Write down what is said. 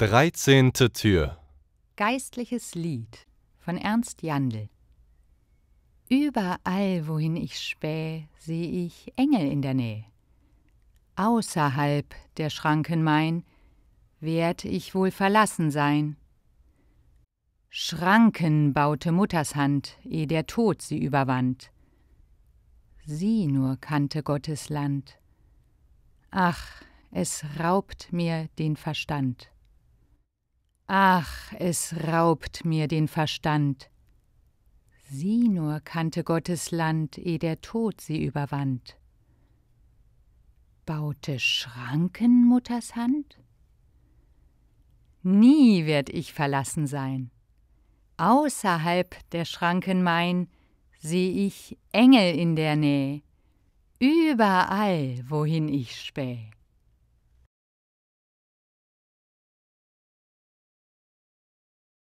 Dreizehnte Tür Geistliches Lied von Ernst Jandl Überall, wohin ich späh, seh ich Engel in der Nähe. Außerhalb der Schranken mein, werd ich wohl verlassen sein. Schranken baute Mutters Hand, eh der Tod sie überwand. Sie nur kannte Gottes Land. Ach, es raubt mir den Verstand. Ach, es raubt mir den Verstand. Sie nur kannte Gottes Land, eh der Tod sie überwand. Baute Schranken Mutters Hand? Nie werd ich verlassen sein. Außerhalb der Schranken mein seh ich Engel in der Näh, überall, wohin ich späh.